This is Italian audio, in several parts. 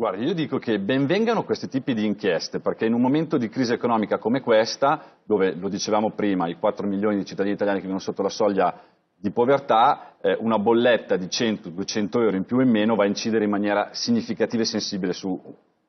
Guardi, io dico che benvengano questi tipi di inchieste, perché in un momento di crisi economica come questa, dove, lo dicevamo prima, i 4 milioni di cittadini italiani che vivono sotto la soglia di povertà, eh, una bolletta di 100-200 euro in più e in meno va a incidere in maniera significativa e sensibile su,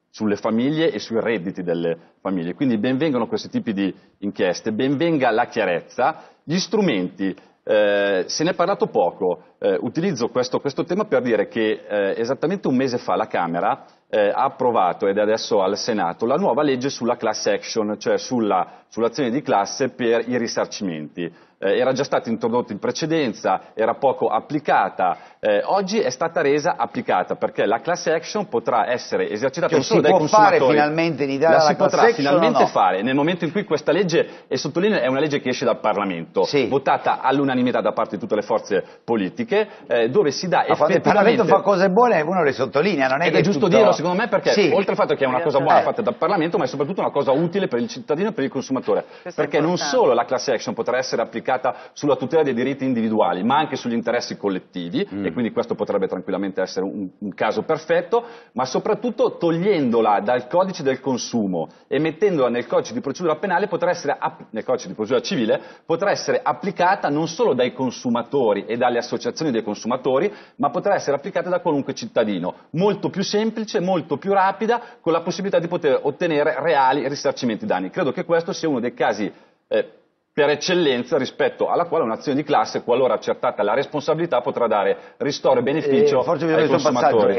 sulle famiglie e sui redditi delle famiglie. Quindi benvengano questi tipi di inchieste, benvenga la chiarezza, gli strumenti eh, se ne è parlato poco, eh, utilizzo questo, questo, tema per dire che eh, esattamente un mese fa la Camera eh, ha approvato ed è adesso al Senato la nuova legge sulla class action, cioè sulla, sull'azione di classe per i risarcimenti. Eh, era già stata introdotta in precedenza, era poco applicata, eh, oggi è stata resa applicata perché la class action potrà essere esercitata cioè, solo dai consumatori. La si può fare finalmente in Italia la, la si potrà action, finalmente no? fare nel momento in cui questa legge, e sottolineo è una legge che esce dal Parlamento, sì. votata all'unanimità da parte di tutte le forze politiche, eh, dove si dà Ma effettivamente... quando il Parlamento fa cose buone uno le sottolinea, non è Ed che è giusto tutto... dirlo secondo me perché sì. oltre al fatto che è una cosa buona fatta dal Parlamento, ma è soprattutto una cosa utile per il cittadino e per il consumatore. Questo perché non solo la class action potrà essere applicata sulla tutela dei diritti individuali, ma anche sugli interessi collettivi, mm. e quindi questo potrebbe tranquillamente essere un, un caso perfetto, ma soprattutto togliendola dal codice del consumo e mettendola nel codice di procedura penale potrà essere, nel codice di procedura civile, potrà essere applicata non solo dai consumatori e dalle associazioni dei consumatori, ma potrà essere applicata da qualunque cittadino. Molto più semplice, molto molto più rapida con la possibilità di poter ottenere reali risarcimento danni. Credo che questo sia uno dei casi eh, per eccellenza rispetto alla quale un'azione di classe, qualora accertata la responsabilità, potrà dare ristoro e eh, beneficio eh, ai consumatori.